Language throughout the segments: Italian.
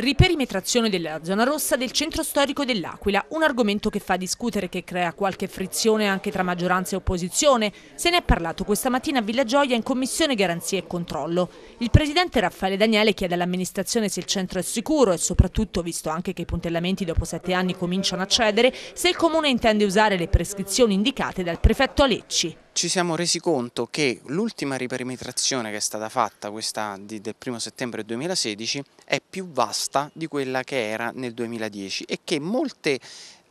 Riperimetrazione della zona rossa del centro storico dell'Aquila, un argomento che fa discutere che crea qualche frizione anche tra maggioranza e opposizione. Se ne è parlato questa mattina a Villa Gioia in Commissione Garanzie e Controllo. Il presidente Raffaele Daniele chiede all'amministrazione se il centro è sicuro e soprattutto, visto anche che i puntellamenti dopo sette anni cominciano a cedere, se il comune intende usare le prescrizioni indicate dal prefetto Alecci ci siamo resi conto che l'ultima riperimetrazione che è stata fatta, questa di, del primo settembre 2016, è più vasta di quella che era nel 2010 e che molte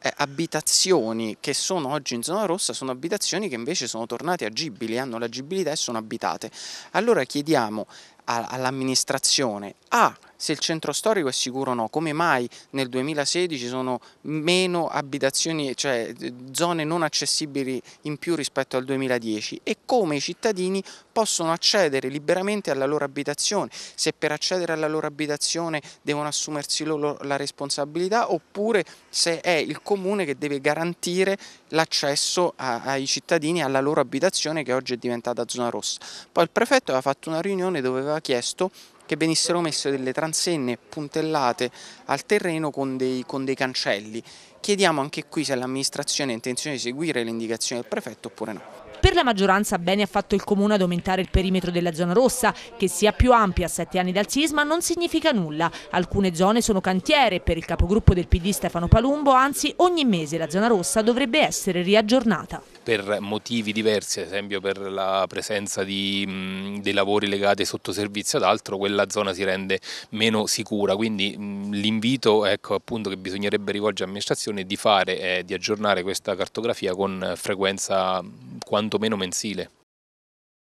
eh, abitazioni che sono oggi in zona rossa sono abitazioni che invece sono tornate agibili, hanno l'agibilità e sono abitate. Allora chiediamo all'amministrazione A se il centro storico è sicuro o no, come mai nel 2016 sono meno abitazioni, cioè zone non accessibili in più rispetto al 2010 e come i cittadini possono accedere liberamente alla loro abitazione, se per accedere alla loro abitazione devono assumersi loro la responsabilità oppure se è il comune che deve garantire l'accesso ai cittadini alla loro abitazione che oggi è diventata zona rossa. Poi il prefetto aveva fatto una riunione dove aveva chiesto che venissero messe delle transenne puntellate al terreno con dei, con dei cancelli. Chiediamo anche qui se l'amministrazione ha intenzione di seguire le indicazioni del prefetto oppure no. Per la maggioranza bene ha fatto il Comune ad aumentare il perimetro della zona rossa, che sia più ampia a sette anni dal sisma non significa nulla. Alcune zone sono cantiere, per il capogruppo del PD Stefano Palumbo, anzi ogni mese la zona rossa dovrebbe essere riaggiornata per motivi diversi, ad esempio per la presenza di, mh, dei lavori legati sotto servizio ad altro, quella zona si rende meno sicura, quindi l'invito ecco, che bisognerebbe rivolgere all'amministrazione è di fare è eh, di aggiornare questa cartografia con frequenza quantomeno mensile.